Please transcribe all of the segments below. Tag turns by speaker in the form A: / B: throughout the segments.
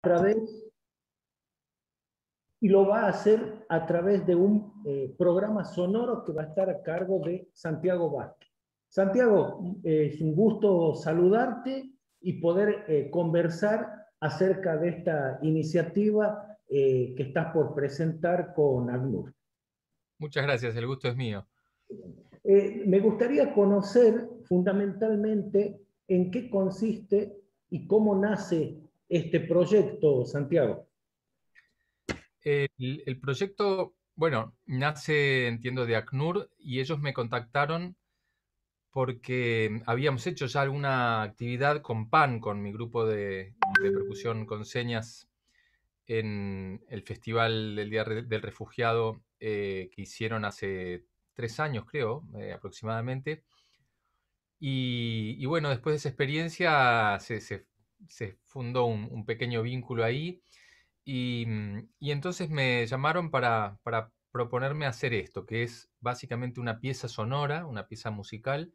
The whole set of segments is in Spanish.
A: través, y lo va a hacer a través de un eh, programa sonoro que va a estar a cargo de Santiago Vázquez. Santiago, eh, es un gusto saludarte y poder eh, conversar acerca de esta iniciativa que estás por presentar con ACNUR.
B: Muchas gracias, el gusto es mío.
A: me gustaría conocer fundamentalmente en qué consiste y cómo nace este proyecto, Santiago?
B: El, proyecto, bueno, nace, entiendo, de ACNUR y ellos me contactaron porque habíamos hecho ya alguna actividad con PAN, con mi grupo de, percusión con señas, en el Festival del Día del Refugiado eh, que hicieron hace tres años, creo, eh, aproximadamente. Y, bueno, después de esa experiencia se, se, se fundó un, pequeño vínculo ahí y, mm, entonces me llamaron para, proponerme hacer esto, que es básicamente una pieza sonora, una pieza musical,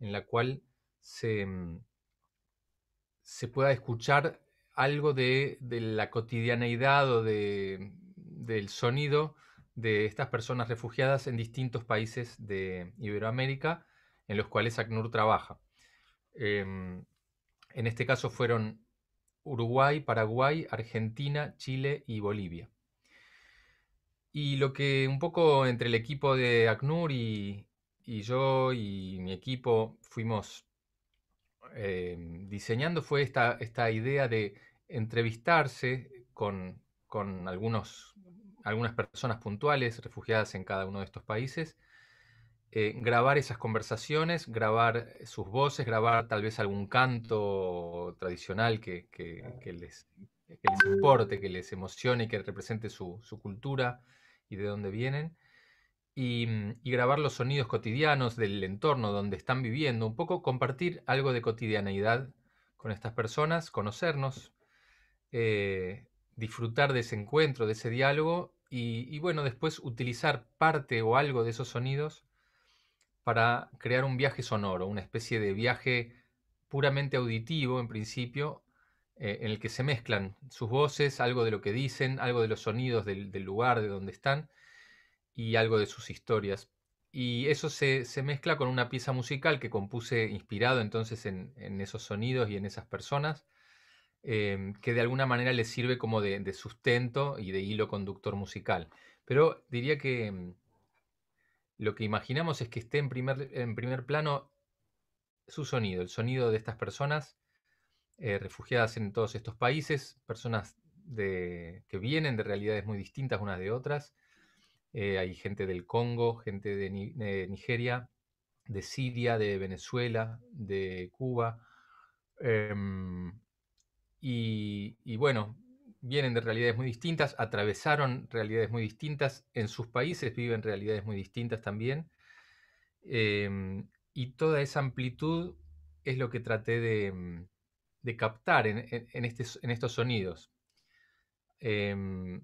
B: en la cual se, mm, pueda escuchar algo de, la cotidianeidad o del sonido de estas personas refugiadas en distintos países de Iberoamérica en los cuales ACNUR trabaja. Em, en este caso fueron Uruguay, Paraguay, Argentina, Chile y Bolivia. Y lo que un poco entre el equipo de ACNUR y, yo y mi equipo fuimos em, diseñando fue esta, idea de entrevistarse con, algunos, algunas personas puntuales refugiadas en cada uno de estos países eh, grabar esas conversaciones, grabar sus voces, grabar tal vez algún canto tradicional que, les, importe, que les emocione y que represente su, cultura y de dónde vienen. Mm, y, grabar los sonidos cotidianos del entorno donde están viviendo, un poco compartir algo de cotidianeidad con estas personas, conocernos, eh, disfrutar de ese encuentro, de ese diálogo y bueno, después utilizar parte o algo de esos sonidos para crear un viaje sonoro, una especie de viaje puramente auditivo en principio, eh, en el que se mezclan sus voces, algo de lo que dicen, algo de los sonidos del, lugar de donde están y algo de sus historias. Y eso se, mezcla con una pieza musical que compuse inspirado entonces en, esos sonidos y en esas personas, em, que de alguna manera les sirve como de, sustento y de hilo conductor musical. Pero diría que em, lo que imaginamos es que esté en primer, en primer plano su sonido, el sonido de estas personas eh, refugiadas en todos estos países, personas que vienen de realidades muy distintas unas de otras. Eh, hay gente del Congo, gente de, Nigeria, de Siria, de Venezuela, de Cuba. Em, y, bueno, vienen de realidades muy distintas, atravesaron realidades muy distintas, en sus países viven realidades muy distintas también. Em, y toda esa amplitud es lo que traté de, mm, captar este en, estos sonidos. Em,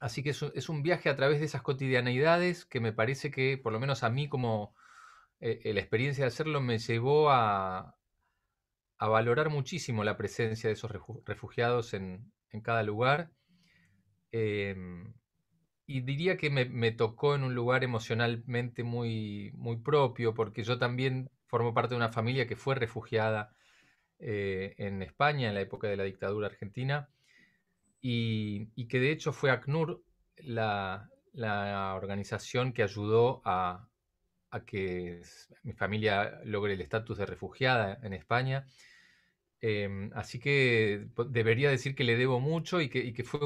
B: así que es un, viaje a través de esas cotidianeidades que me parece que, por lo menos a mí como eh, eh, la experiencia de hacerlo, me llevó a, a valorar muchísimo la presencia de esos refugiados en, cada lugar. Em, y diría que me, tocó en un lugar emocionalmente muy, muy propio, porque yo también formo parte de una familia que fue refugiada eh, en España en la época de la dictadura argentina, y, que de hecho fue ACNUR la, organización que ayudó a, a que mi familia logre el estatus de refugiada en España. Em, así que pues, debería decir que le debo mucho y que, fue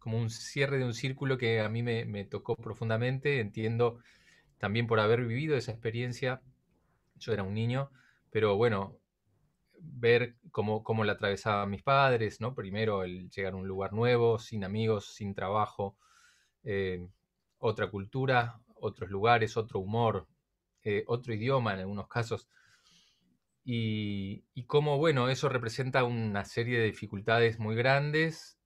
B: como un cierre de un círculo que a mí me, tocó profundamente. Entiendo también por haber vivido esa experiencia. Yo era un niño, pero bueno, ver cómo, la atravesaban mis padres, ¿no? Primero el llegar a un lugar nuevo, sin amigos, sin trabajo, eh, otra cultura, otros lugares, otro humor, eh, otro idioma en algunos casos y, como, bueno, eso representa una serie de dificultades muy grandes,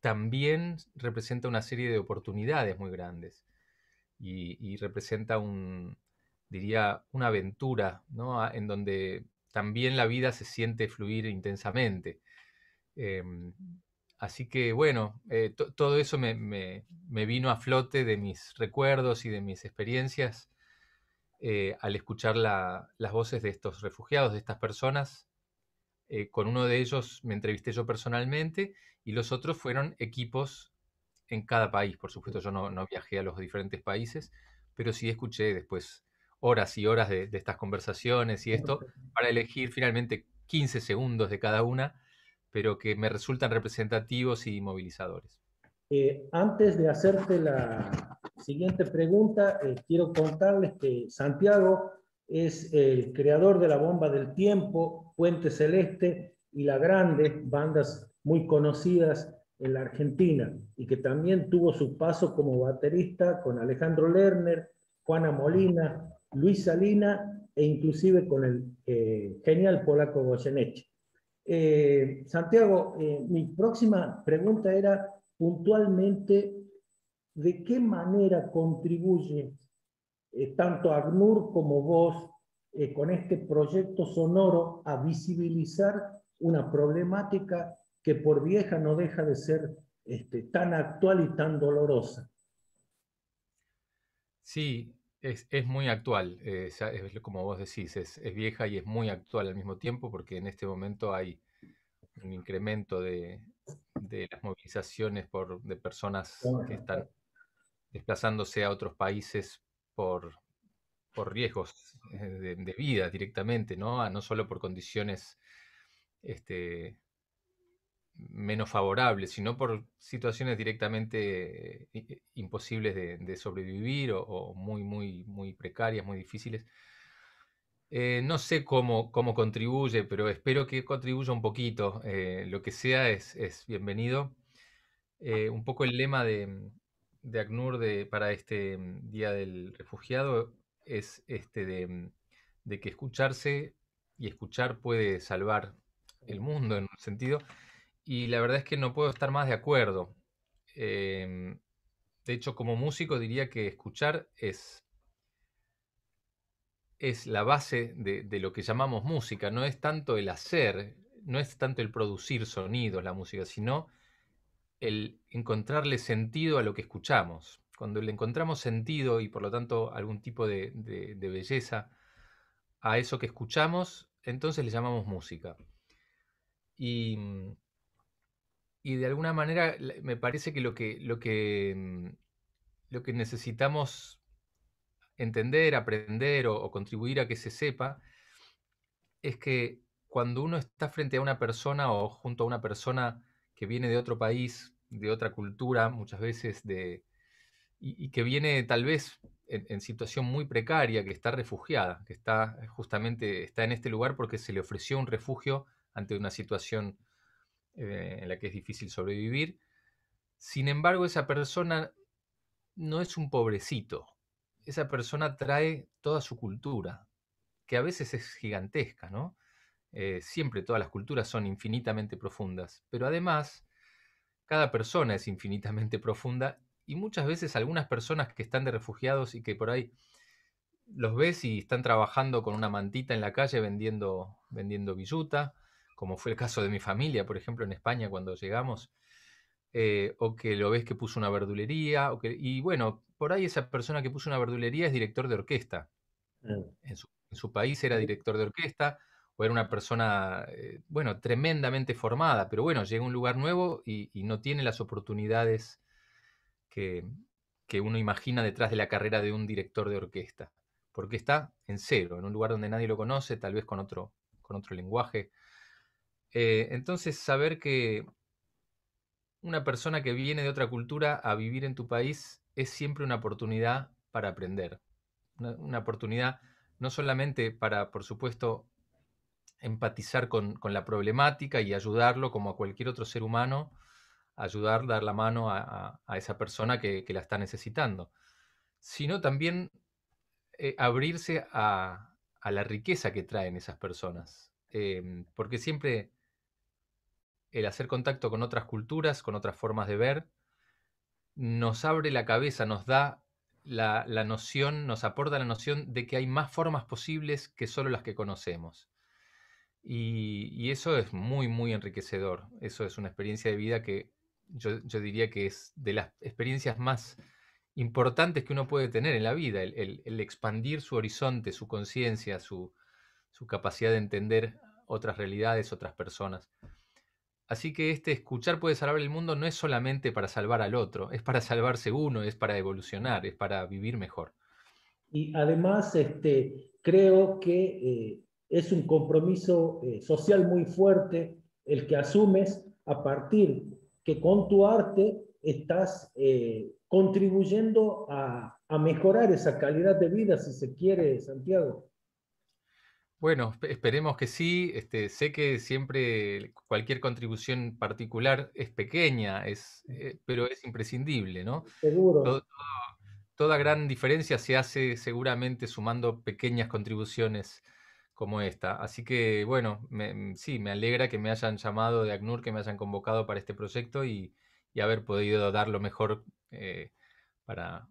B: también representa una serie de oportunidades muy grandes y, representa un, diría, una aventura, ¿no? Ah, en donde también la vida se siente fluir intensamente. Em, así que bueno, eh, todo eso me, vino a flote de mis recuerdos y de mis experiencias eh, al escuchar las voces de estos refugiados, de estas personas. Eh, con uno de ellos me entrevisté yo personalmente y los otros fueron equipos en cada país. Por supuesto, yo no, no viajé a los diferentes países, pero sí escuché después horas y horas de, estas conversaciones y esto para elegir finalmente 15 segundos de cada una, pero que me resultan representativos y movilizadores.
A: Eh, antes de hacerte la, Siguiente pregunta, eh, quiero contarles que Santiago es el creador de la bomba del tiempo, Puente Celeste y La Grande, bandas muy conocidas en la Argentina, y que también tuvo su paso como baterista con Alejandro Lerner, Juana Molina, Luis Salina e inclusive con el eh, genial polaco Goyeneche. Eh, Santiago, mi próxima pregunta era puntualmente de qué manera contribuye eh, tanto ACNUR como vos eh, con este proyecto sonoro a visibilizar una problemática que por vieja no deja de ser este, tan actual y tan dolorosa.
B: Sí, es, muy actual, eh, como vos decís, es, vieja y es muy actual al mismo tiempo porque en este momento hay un incremento de, las movilizaciones por, de personas que están desplazándose a otros países por, riesgos eh, de, vida directamente, ¿no? Ah, no solo por condiciones este, menos favorables, sino por situaciones directamente eh, imposibles de, sobrevivir o, muy, muy, muy precarias, muy difíciles. Eh, no sé cómo, cómo, contribuye, pero espero que contribuya un poquito. lo que sea es, bienvenido. Ah. un poco el lema de, de ACNUR para este mm, Día del Refugiado es este mm, de, que escucharse y escuchar puede salvar el mundo en un sentido. Y la verdad es que no puedo estar más de acuerdo. Em, de hecho, como músico diría que escuchar es, es la base de, de lo que llamamos música. No es tanto el hacer, no es tanto el producir sonidos la música, sino el encontrarle sentido a lo que escuchamos. Cuando le encontramos sentido y por lo tanto algún tipo de, belleza a eso que escuchamos, entonces le llamamos música. Y, mm, de alguna manera me parece que lo que, lo que, mm, lo que necesitamos entender, aprender o contribuir a que se sepa es que cuando uno está frente a una persona o junto a una persona que viene de otro país, de otra cultura, muchas veces de, y, que viene tal vez en, situación muy precaria, que está refugiada, que está eh, justamente está en este lugar porque se le ofreció un refugio ante una situación eh, en la que es difícil sobrevivir. Sin embargo, esa persona no es un pobrecito. Esa persona trae toda su cultura, que a veces es gigantesca, ¿no? Eh, siempre todas las culturas son infinitamente profundas, pero además cada persona es infinitamente profunda y muchas veces algunas personas que están de refugiados y que por ahí los ves y están trabajando con una mantita en la calle vendiendo, vendiendo billuta, como fue el caso de mi familia, por ejemplo, en España cuando llegamos, eh, o que lo ves que puso una verdulería, y bueno, por ahí esa persona que puso una verdulería es director de orquesta. Mm. en su país era director de orquesta, o era una persona, eh, bueno, tremendamente formada, pero bueno, llega a un lugar nuevo y, no tiene las oportunidades que, que, uno imagina detrás de la carrera de un director de orquesta, porque está en cero, en un lugar donde nadie lo conoce, tal vez con otro, con otro lenguaje. Eh, entonces, saber que una persona que viene de otra cultura a vivir en tu país es siempre una oportunidad para aprender, una oportunidad no solamente para, por supuesto, empatizar con, la problemática y ayudarlo como a cualquier otro ser humano, ayudar, dar la mano a, esa persona que, la está necesitando, sino también eh, abrirse a, la riqueza que traen esas personas, em, porque siempre el hacer contacto con otras culturas, con otras formas de ver, nos abre la cabeza, nos da la, la noción, nos aporta la noción de que hay más formas posibles que solo las que conocemos y, eso es muy, muy enriquecedor. Eso es una experiencia de vida que yo, diría que es de las experiencias más importantes que uno puede tener en la vida, el, expandir su horizonte, su conciencia, su, capacidad de entender otras realidades, otras personas. Así que este escuchar puede salvar el mundo no es solamente para salvar al otro, es para salvarse uno, es para evolucionar, es para vivir
A: mejor. Y además, este, creo que eh, es un compromiso eh, social muy fuerte el que asumes a partir que con tu arte estás eh, contribuyendo a, mejorar esa calidad de vida, si se quiere, Santiago.
B: Bueno, esperemos que sí. Este, sé que siempre cualquier contribución particular es pequeña, es, eh, pero es imprescindible, ¿no? Seguro. toda gran diferencia se hace seguramente sumando pequeñas contribuciones como esta. Así que bueno, mm, sí, me alegra que me hayan llamado de ACNUR, que me hayan convocado para este proyecto y, haber podido dar lo mejor eh, para,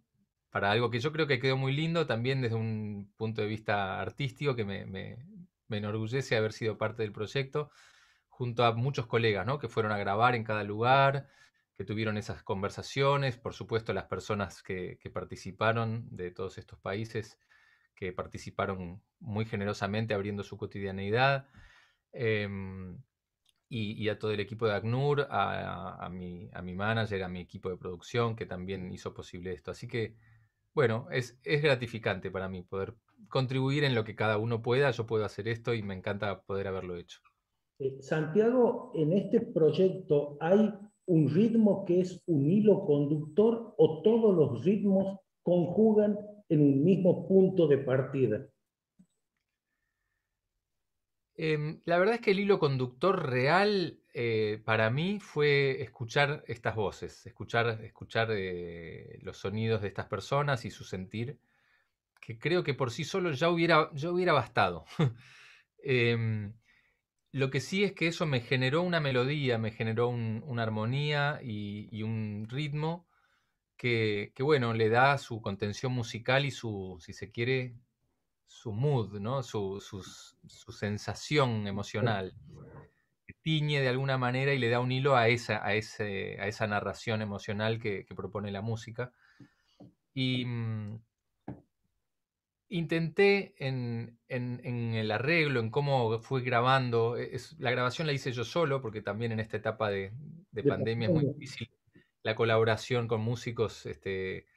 B: algo que yo creo que quedó muy lindo también desde un punto de vista artístico que me, me, enorgullece haber sido parte del proyecto junto a muchos colegas ¿no? que fueron a grabar en cada lugar, que tuvieron esas conversaciones, por supuesto las personas que participaron de todos estos países que participaron muy generosamente abriendo su cotidianeidad. Em, y, a todo el equipo de ACNUR, a, a, mi, a mi manager, a mi equipo de producción, que también hizo posible esto. Así que, bueno, es, es gratificante para mí poder contribuir en lo que cada uno pueda. Yo puedo hacer esto y me encanta poder haberlo hecho.
A: Eh, Santiago, en este proyecto hay un ritmo que es un hilo conductor o todos los ritmos conjugan en un mismo punto de partida.
B: Em, la verdad es que el hilo conductor real eh, para mí fue escuchar estas voces, escuchar, escuchar eh, los sonidos de estas personas y su sentir, que creo que por sí solo ya hubiera, hubiera bastado. Em, lo que sí es que eso me generó una melodía, me generó una armonía y un ritmo que, bueno, le da su contención musical y su, si se quiere, su mood, ¿no? Su, sensación emocional. Que tiñe de alguna manera y le da un hilo a esa, a esa narración emocional que, propone la música. Mm, intenté en, el arreglo, en cómo fui grabando, e, es, la grabación la hice yo solo, porque también en esta etapa de, de pandemia es muy difícil la colaboración con músicos. Este,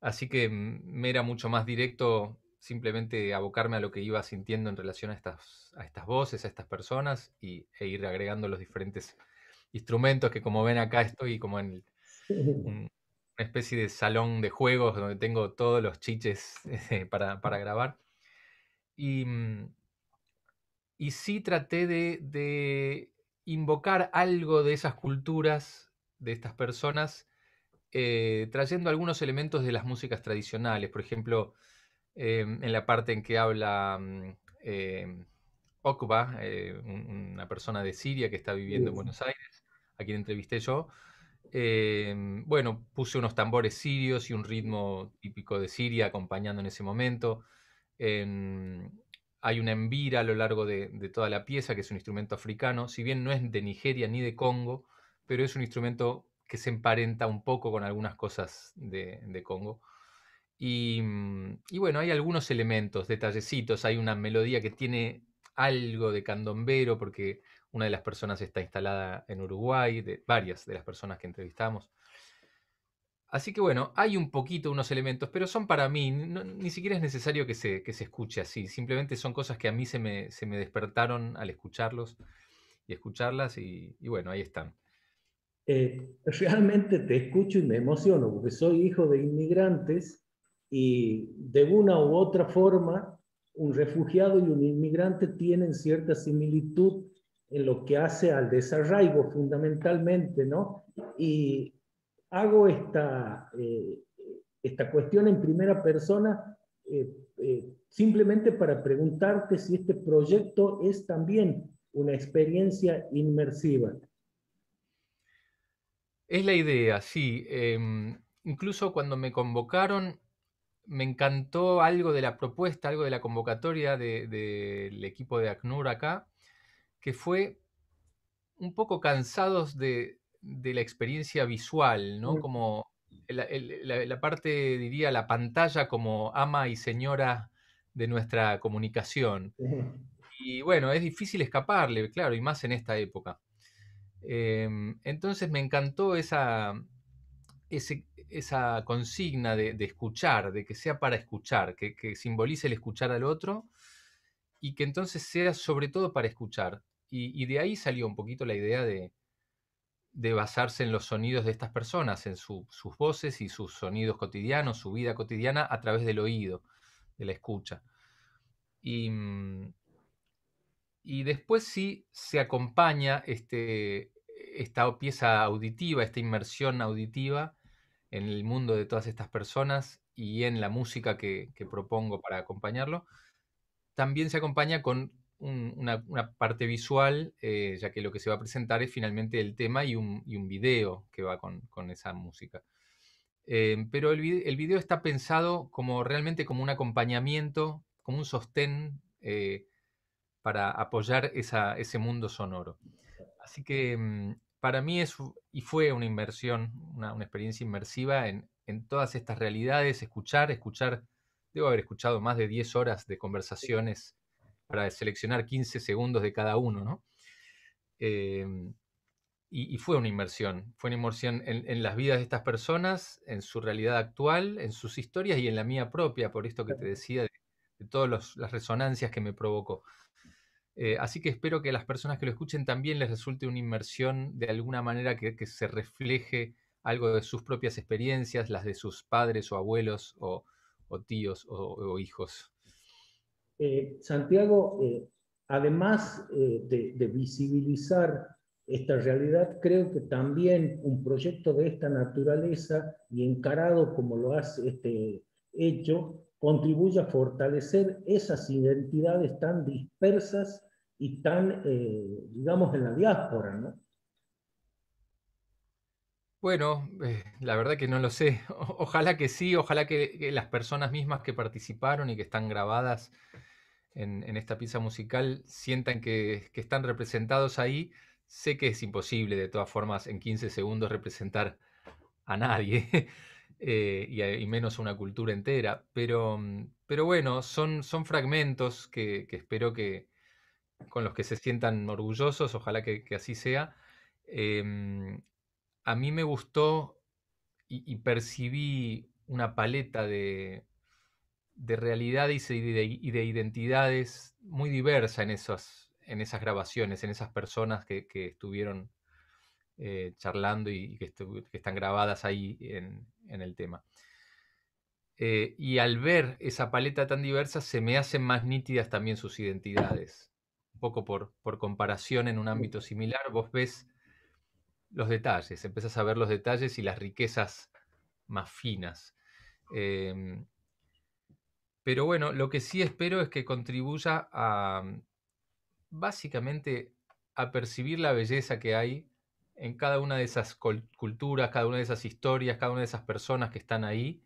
B: así que mm, me era mucho más directo simplemente abocarme a lo que iba sintiendo en relación a estas, a estas voces, a estas personas, y, e ir agregando los diferentes instrumentos que como ven acá estoy como en una especie de salón de juegos donde tengo todos los chiches para, grabar. Y, mm, y sí traté de, de, invocar algo de esas culturas de estas personas eh, trayendo algunos elementos de las músicas tradicionales, por ejemplo, eh, en la parte en que habla mm, eh, Okba, una persona de Siria que está viviendo en Buenos Aires, a quien entrevisté yo. bueno, puse unos tambores sirios y un ritmo típico de Siria acompañando en ese momento. hay una envira a lo largo de, toda la pieza, que es un instrumento africano, si bien no es de Nigeria ni de Congo, pero es un instrumento que se emparenta un poco con algunas cosas de, Congo. Mm, y, bueno, hay algunos elementos, detallecitos, hay una melodía que tiene algo de candombero, porque una de las personas está instalada en Uruguay, de, varias de las personas que entrevistamos. Así que bueno, hay un poquito unos elementos, pero son para mí, ni siquiera es necesario que se, escuche así, simplemente son cosas que a mí se me, despertaron al escucharlos y escucharlas y bueno, ahí están.
A: Eh, realmente te escucho y me emociono, porque soy hijo de inmigrantes y de una u otra forma, un refugiado y un inmigrante tienen cierta similitud en lo que hace al desarraigo fundamentalmente, ¿no? Y hago esta, eh, esta cuestión en primera persona eh, simplemente para preguntarte si este proyecto es también una experiencia inmersiva.
B: Es la idea, sí. Em, incluso cuando me convocaron, me encantó algo de la propuesta, algo de la convocatoria del equipo de ACNUR acá, que fue un poco cansados de, la experiencia visual, ¿no? Como la, parte, diría, la pantalla como ama y señora de nuestra comunicación. Y bueno, es difícil escaparle, claro, y más en esta época. Em, entonces me encantó esa, esa consigna de, escuchar, de que sea para escuchar, que, simbolice el escuchar al otro y que entonces sea sobre todo para escuchar. Y, de ahí salió un poquito la idea de, basarse en los sonidos de estas personas, en sus voces y sus sonidos cotidianos, su vida cotidiana a través del oído, de la escucha. Y, mm, y después sí se acompaña este, esta pieza auditiva, esta inmersión auditiva en el mundo de todas estas personas y en la música que, propongo para acompañarlo, también se acompaña con una, parte visual, eh, ya que lo que se va a presentar es finalmente el tema y un, y video que va con, esa música. Eh, pero el, video está pensado como realmente como un acompañamiento, como un sostén eh, para apoyar esa, ese mundo sonoro. Así que mm, para mí es y fue una inmersión, una, experiencia inmersiva en, todas estas realidades, escuchar, escuchar, debo haber escuchado más de 10 horas de conversaciones para seleccionar 15 segundos de cada uno, ¿no? Em, y, fue una inmersión, fue una inmersión en, las vidas de estas personas, en su realidad actual, en sus historias y en la mía propia, por esto que te decía, de todas las resonancias que me provocó. Eh, así que espero que a las personas que lo escuchen también les resulte una inmersión de alguna manera que, se refleje algo de sus propias experiencias, las de sus padres o abuelos o, tíos o, hijos.
A: Eh, Santiago, eh, además de, de visibilizar esta realidad, creo que también un proyecto de esta naturaleza y encarado como lo hace este hecho, contribuye a fortalecer esas identidades tan dispersas y tan, eh, digamos, en la diáspora, ¿no?
B: Bueno, eh, la verdad que no lo sé. ojalá que sí, ojalá que, las personas mismas que participaron y que están grabadas en, esta pieza musical sientan que, que, están representados ahí. Sé que es imposible, de todas formas, en 15 segundos representar a nadie, eh, y, y, menos una cultura entera, pero, mm, pero bueno, son, son fragmentos que, espero que con los que se sientan orgullosos, ojalá que, así sea. Em, a mí me gustó y, percibí una paleta de, realidades y de, identidades muy diversa en esas, en esas grabaciones, en esas personas que estuvieron eh, charlando y, que, están grabadas ahí en, el tema. Eh, y al ver esa paleta tan diversa, se me hacen más nítidas también sus identidades. Un poco por, comparación en un ámbito similar, vos ves los detalles, empiezas a ver los detalles y las riquezas más finas. Em, pero bueno, lo que sí espero es que contribuya a básicamente a percibir la belleza que hay en cada una de esas culturas, cada una de esas historias, cada una de esas personas que están ahí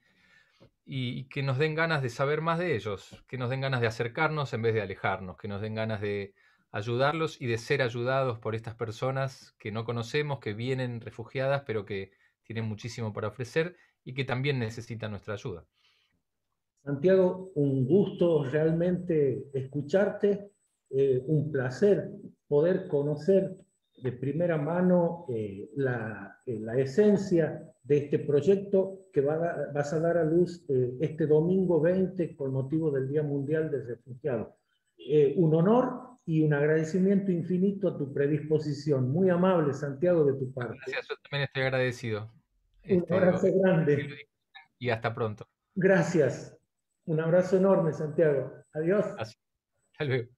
B: y, que nos den ganas de saber más de ellos, que nos den ganas de acercarnos en vez de alejarnos, que nos den ganas de ayudarlos y de ser ayudados por estas personas que no conocemos, que vienen refugiadas, pero que tienen muchísimo para ofrecer y que también necesitan nuestra ayuda.
A: Santiago, un gusto realmente escucharte, eh, un placer poder conocer de primera mano eh, eh, la, esencia de este proyecto que vas a dar a luz eh, este domingo 20 con motivo del Día Mundial del Refugiado. un honor y un agradecimiento infinito a tu predisposición. Muy amable, Santiago, de tu parte. Gracias,
B: yo también estoy agradecido. Un este, abrazo grande. Y hasta pronto.
A: Gracias. Un abrazo enorme, Santiago. Adiós. Hasta
B: luego.